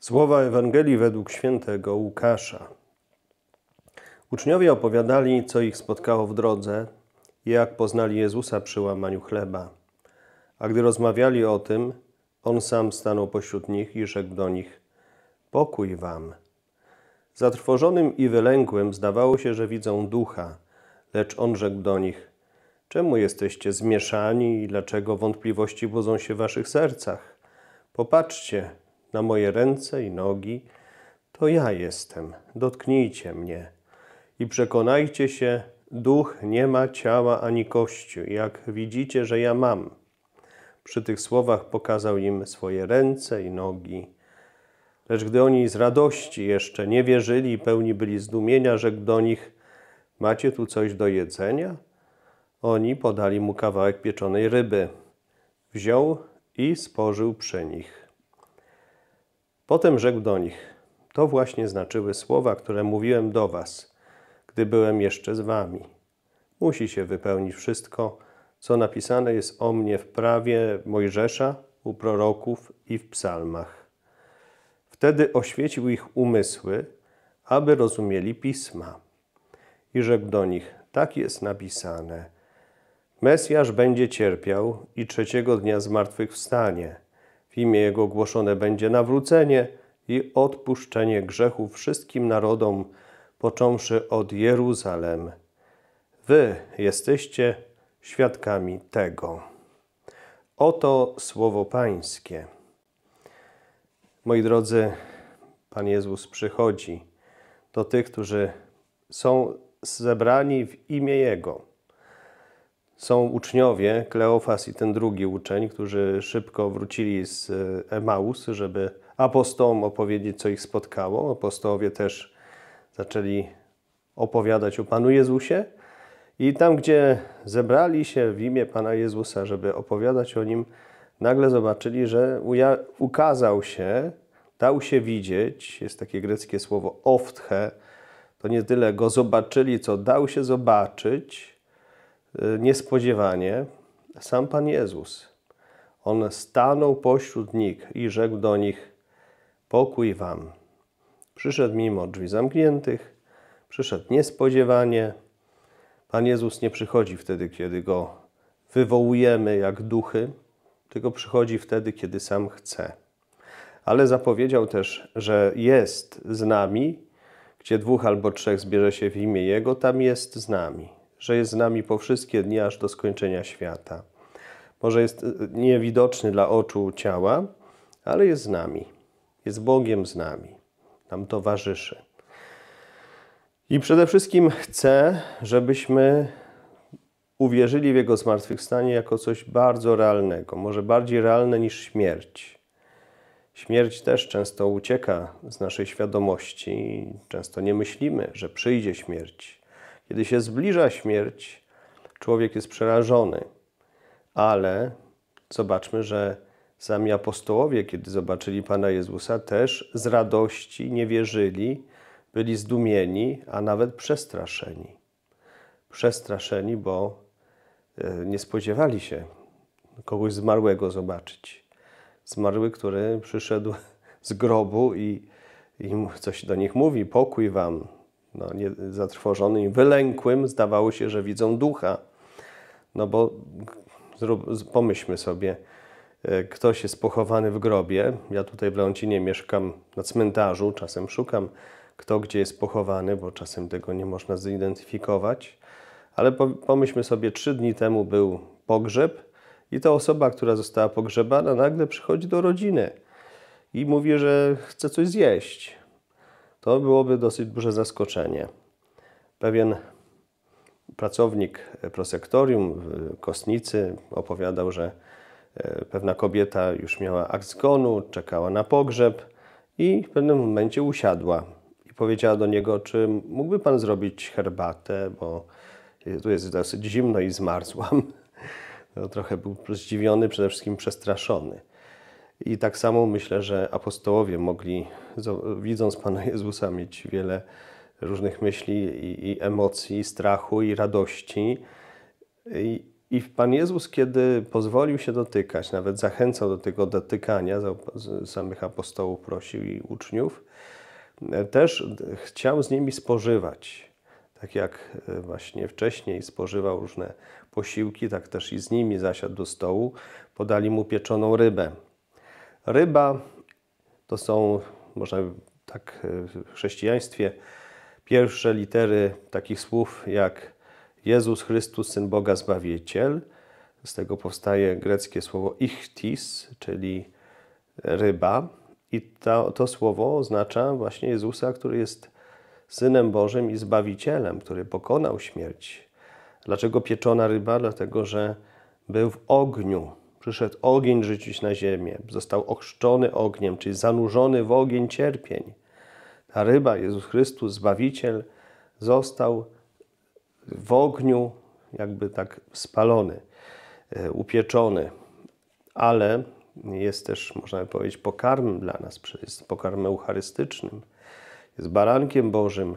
Słowa Ewangelii według świętego Łukasza. Uczniowie opowiadali, co ich spotkało w drodze i jak poznali Jezusa przy łamaniu chleba. A gdy rozmawiali o tym, On sam stanął pośród nich i rzekł do nich: Pokój wam. Zatrwożonym i wylękłym zdawało się, że widzą ducha, lecz On rzekł do nich: Czemu jesteście zmieszani i dlaczego wątpliwości budzą się w waszych sercach? Popatrzcie, na moje ręce i nogi, to ja jestem, dotknijcie mnie i przekonajcie się, duch nie ma ciała ani kości, jak widzicie, że ja mam. Przy tych słowach pokazał im swoje ręce i nogi. Lecz gdy oni z radości jeszcze nie wierzyli i pełni byli zdumienia, rzekł do nich: Macie tu coś do jedzenia? Oni podali mu kawałek pieczonej ryby. Wziął i spożył przy nich. Potem rzekł do nich: To właśnie znaczyły słowa, które mówiłem do Was, gdy byłem jeszcze z Wami. Musi się wypełnić wszystko, co napisane jest o mnie w prawie Mojżesza, u proroków i w psalmach. Wtedy oświecił ich umysły, aby rozumieli pisma. I rzekł do nich: Tak jest napisane. Mesjasz będzie cierpiał i trzeciego dnia zmartwychwstanie w imię Jego głoszone będzie nawrócenie i odpuszczenie grzechów wszystkim narodom, począwszy od Jeruzalem. Wy jesteście świadkami tego. Oto słowo Pańskie. Moi drodzy, Pan Jezus przychodzi do tych, którzy są zebrani w imię Jego są uczniowie, Kleofas i ten drugi uczeń, którzy szybko wrócili z e, Emaus, żeby apostołom opowiedzieć, co ich spotkało. Apostołowie też zaczęli opowiadać o Panu Jezusie. I tam, gdzie zebrali się w imię Pana Jezusa, żeby opowiadać o Nim, nagle zobaczyli, że ukazał się, dał się widzieć, jest takie greckie słowo ofthe, to nie tyle go zobaczyli, co dał się zobaczyć, Y, niespodziewanie sam Pan Jezus. On stanął pośród nich i rzekł do nich: Pokój wam. Przyszedł mimo drzwi zamkniętych, przyszedł niespodziewanie. Pan Jezus nie przychodzi wtedy, kiedy go wywołujemy jak duchy, tylko przychodzi wtedy, kiedy sam chce. Ale zapowiedział też, że jest z nami, gdzie dwóch albo trzech zbierze się w imię Jego, tam jest z nami że jest z nami po wszystkie dni aż do skończenia świata. Może jest e, niewidoczny dla oczu ciała, ale jest z nami. Jest Bogiem z nami. Nam towarzyszy. I przede wszystkim chcę, żebyśmy uwierzyli w Jego zmartwychwstanie jako coś bardzo realnego, może bardziej realne niż śmierć. Śmierć też często ucieka z naszej świadomości, często nie myślimy, że przyjdzie śmierć. Kiedy się zbliża śmierć, człowiek jest przerażony, ale zobaczmy, że sami apostołowie, kiedy zobaczyli Pana Jezusa, też z radości nie wierzyli, byli zdumieni, a nawet przestraszeni. Przestraszeni, bo e, nie spodziewali się kogoś zmarłego zobaczyć. Zmarły, który przyszedł z grobu i, i coś do nich mówi: pokój wam, no, nie, zatrwożonym, wylękłym, zdawało się, że widzą ducha. No bo zrób, pomyślmy sobie, e, ktoś jest pochowany w grobie. Ja tutaj w Leoncinie mieszkam na cmentarzu, czasem szukam, kto gdzie jest pochowany, bo czasem tego nie można zidentyfikować. Ale pomyślmy sobie, trzy dni temu był pogrzeb i ta osoba, która została pogrzebana, nagle przychodzi do rodziny i mówi, że chce coś zjeść to byłoby dosyć duże zaskoczenie. Pewien pracownik prosektorium w Kosnicy opowiadał, że e, pewna kobieta już miała akt zgonu, czekała na pogrzeb i w pewnym momencie usiadła i powiedziała do niego, czy mógłby pan zrobić herbatę, bo e, tu jest dosyć zimno i zmarzłam. No, trochę był zdziwiony, przede wszystkim przestraszony. I tak samo myślę, że apostołowie mogli, widząc Pana Jezusa, mieć wiele różnych myśli i, i emocji, strachu i radości. I, I, Pan Jezus, kiedy pozwolił się dotykać, nawet zachęcał do tego dotykania, samych apostołów prosił i uczniów, e, też chciał z nimi spożywać. Tak jak e, właśnie wcześniej spożywał różne posiłki, tak też i z nimi zasiadł do stołu, podali mu pieczoną rybę Ryba to są, można tak e, w chrześcijaństwie, pierwsze litery takich słów jak Jezus Chrystus, Syn Boga Zbawiciel. Z tego powstaje greckie słowo ichtis, czyli ryba. I to, to słowo oznacza właśnie Jezusa, który jest Synem Bożym i Zbawicielem, który pokonał śmierć. Dlaczego pieczona ryba? Dlatego, że był w ogniu, Przyszedł ogień rzucić na ziemię. Został ochrzczony ogniem, czyli zanurzony w ogień cierpień. Ta ryba, Jezus Chrystus, Zbawiciel, został w ogniu jakby tak spalony, e, upieczony. Ale jest też, można powiedzieć, pokarmem dla nas, jest pokarmem eucharystycznym. Jest barankiem Bożym.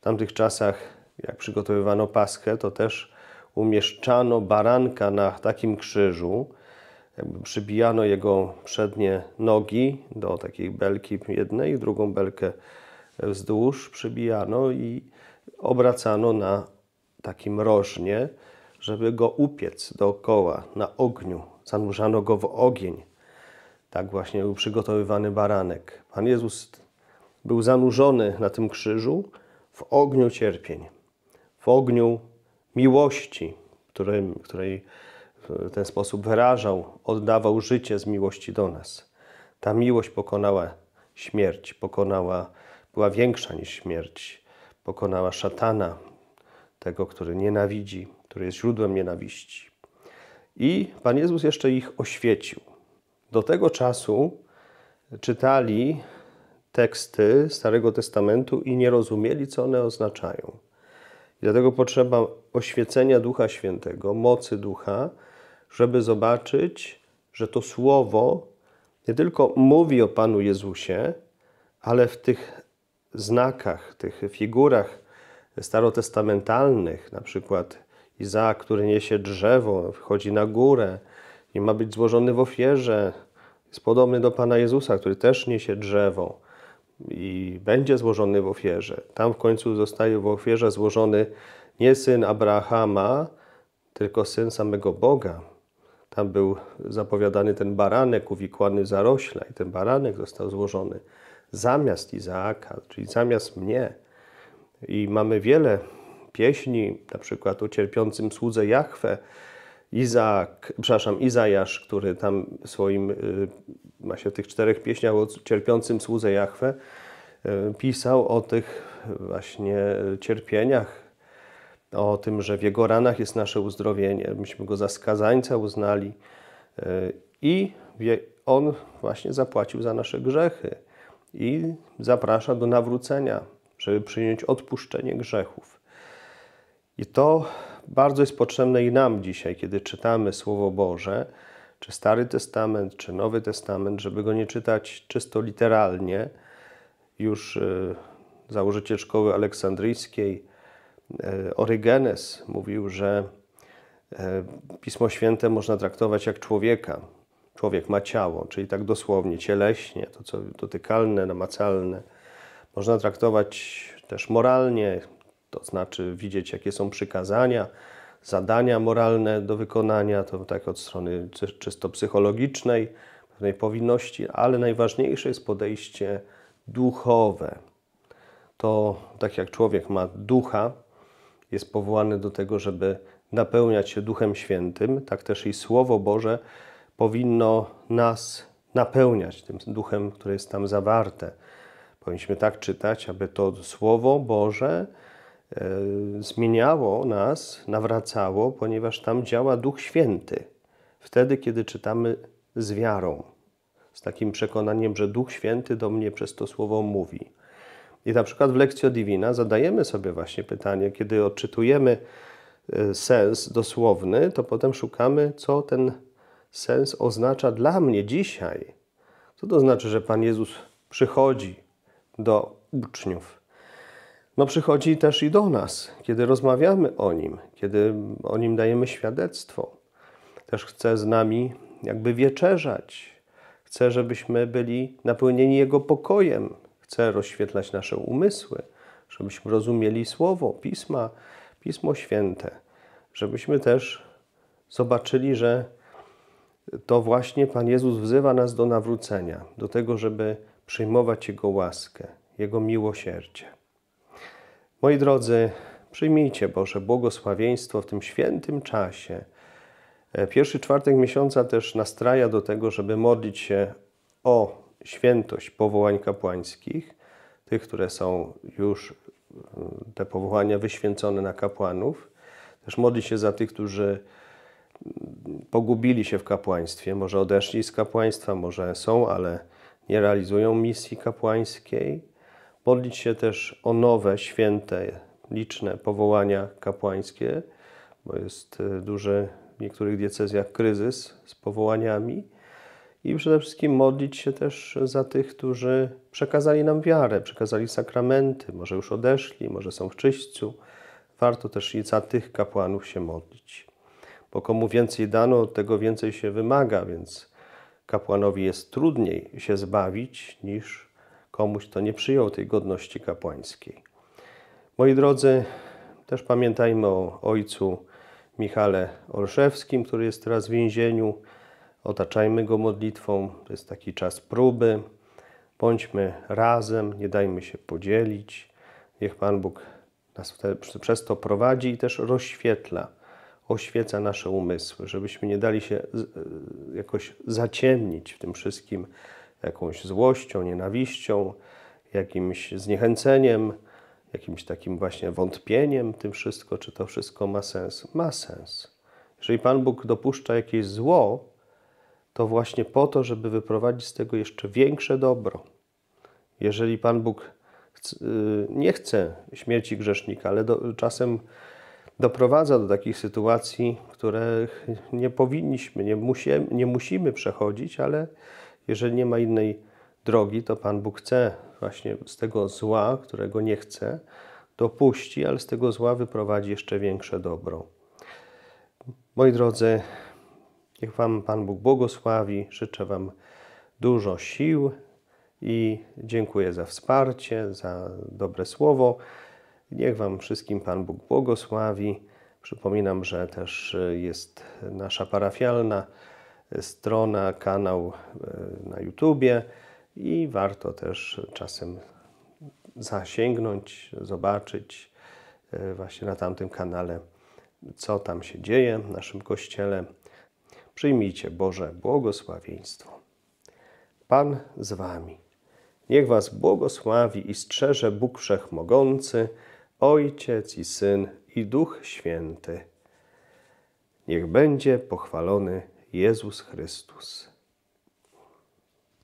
W tamtych czasach, jak przygotowywano paschę, to też umieszczano baranka na takim krzyżu, jakby przybijano jego przednie nogi do takiej belki jednej, drugą belkę wzdłuż przybijano i obracano na takim rożnie, żeby go upiec dookoła na ogniu. Zanurzano go w ogień. Tak właśnie był przygotowywany baranek. Pan Jezus był zanurzony na tym krzyżu w ogniu cierpień, w ogniu miłości, którym, której w ten sposób wyrażał, oddawał życie z miłości do nas. Ta miłość pokonała śmierć, pokonała, była większa niż śmierć, pokonała szatana, tego, który nienawidzi, który jest źródłem nienawiści. I Pan Jezus jeszcze ich oświecił. Do tego czasu czytali teksty Starego Testamentu i nie rozumieli, co one oznaczają. I dlatego potrzeba oświecenia Ducha Świętego, mocy Ducha, żeby zobaczyć, że to słowo nie tylko mówi o Panu Jezusie, ale w tych znakach, tych figurach starotestamentalnych, na przykład Izaak, który niesie drzewo, wchodzi na górę i ma być złożony w ofierze, jest podobny do Pana Jezusa, który też niesie drzewo i będzie złożony w ofierze. Tam w końcu zostaje w ofierze złożony nie syn Abrahama, tylko syn samego Boga, tam był zapowiadany ten baranek uwikłany za zarośla i ten baranek został złożony zamiast Izaaka, czyli zamiast mnie. I mamy wiele pieśni, na przykład o cierpiącym słudze Jachwę, Izaak, przepraszam, Izajasz, który tam swoim, y, ma się w tych czterech pieśniach o cierpiącym słudze Jachwę, y, pisał o tych właśnie cierpieniach o tym, że w jego ranach jest nasze uzdrowienie. Myśmy go za skazańca uznali e, i on właśnie zapłacił za nasze grzechy i zaprasza do nawrócenia, żeby przyjąć odpuszczenie grzechów. I to bardzo jest potrzebne i nam dzisiaj, kiedy czytamy Słowo Boże, czy Stary Testament, czy Nowy Testament, żeby go nie czytać czysto literalnie. Już e, założyciel szkoły aleksandryjskiej, E, Orygenes mówił, że e, Pismo Święte można traktować jak człowieka. Człowiek ma ciało, czyli tak dosłownie, cieleśnie, to co dotykalne, namacalne. Można traktować też moralnie, to znaczy widzieć, jakie są przykazania, zadania moralne do wykonania, to tak od strony czysto psychologicznej, pewnej powinności, ale najważniejsze jest podejście duchowe. To tak jak człowiek ma ducha, jest powołany do tego, żeby napełniać się Duchem Świętym, tak też i Słowo Boże powinno nas napełniać tym duchem, które jest tam zawarte. Powinniśmy tak czytać, aby to Słowo Boże e, zmieniało nas, nawracało, ponieważ tam działa Duch Święty. Wtedy, kiedy czytamy z wiarą, z takim przekonaniem, że Duch Święty do mnie przez to Słowo mówi. I na przykład w Lekcjo Divina zadajemy sobie właśnie pytanie, kiedy odczytujemy e, sens dosłowny, to potem szukamy, co ten sens oznacza dla mnie dzisiaj. Co to znaczy, że Pan Jezus przychodzi do uczniów? No, przychodzi też i do nas, kiedy rozmawiamy o Nim, kiedy o Nim dajemy świadectwo. Też chce z nami jakby wieczerzać. Chce, żebyśmy byli napełnieni Jego pokojem, chce rozświetlać nasze umysły, żebyśmy rozumieli Słowo, Pisma, Pismo Święte, żebyśmy też zobaczyli, że to właśnie Pan Jezus wzywa nas do nawrócenia, do tego, żeby przyjmować Jego łaskę, Jego miłosierdzie. Moi drodzy, przyjmijcie Boże błogosławieństwo w tym świętym czasie. E, pierwszy czwartek miesiąca też nastraja do tego, żeby modlić się o świętość powołań kapłańskich, tych, które są już e, te powołania wyświęcone na kapłanów. Też modli się za tych, którzy mm, pogubili się w kapłaństwie, może odeszli z kapłaństwa, może są, ale nie realizują misji kapłańskiej. Modlić się też o nowe, święte, liczne powołania kapłańskie, bo jest e, duży w niektórych diecezjach kryzys z powołaniami i przede wszystkim modlić się też za tych, którzy przekazali nam wiarę, przekazali sakramenty, może już odeszli, może są w czyściu. Warto też i za tych kapłanów się modlić, bo komu więcej dano, tego więcej się wymaga, więc kapłanowi jest trudniej się zbawić niż komuś, kto nie przyjął tej godności kapłańskiej. Moi drodzy, też pamiętajmy o ojcu Michale Olszewskim, który jest teraz w więzieniu otaczajmy Go modlitwą. To jest taki czas próby. Bądźmy razem, nie dajmy się podzielić. Niech Pan Bóg nas przez to prowadzi i też rozświetla, oświeca nasze umysły, żebyśmy nie dali się e, jakoś zaciemnić w tym wszystkim jakąś złością, nienawiścią, jakimś zniechęceniem, jakimś takim właśnie wątpieniem tym wszystko, czy to wszystko ma sens. Ma sens. Jeżeli Pan Bóg dopuszcza jakieś zło, to właśnie po to, żeby wyprowadzić z tego jeszcze większe dobro. Jeżeli Pan Bóg y, nie chce śmierci grzesznika, ale do, czasem doprowadza do takich sytuacji, których nie powinniśmy, nie, musie, nie musimy przechodzić, ale jeżeli nie ma innej drogi, to Pan Bóg chce właśnie z tego zła, którego nie chce, dopuści, ale z tego zła wyprowadzi jeszcze większe dobro. Moi drodzy, Niech Wam Pan Bóg błogosławi. Życzę Wam dużo sił i dziękuję za wsparcie, za dobre słowo. Niech Wam wszystkim Pan Bóg błogosławi. Przypominam, że też jest nasza parafialna strona, kanał e, na YouTubie i warto też czasem zasięgnąć, zobaczyć e, właśnie na tamtym kanale, co tam się dzieje w naszym kościele przyjmijcie Boże błogosławieństwo. Pan z wami. Niech was błogosławi i strzeże Bóg Wszechmogący, Ojciec i Syn i Duch Święty. Niech będzie pochwalony Jezus Chrystus.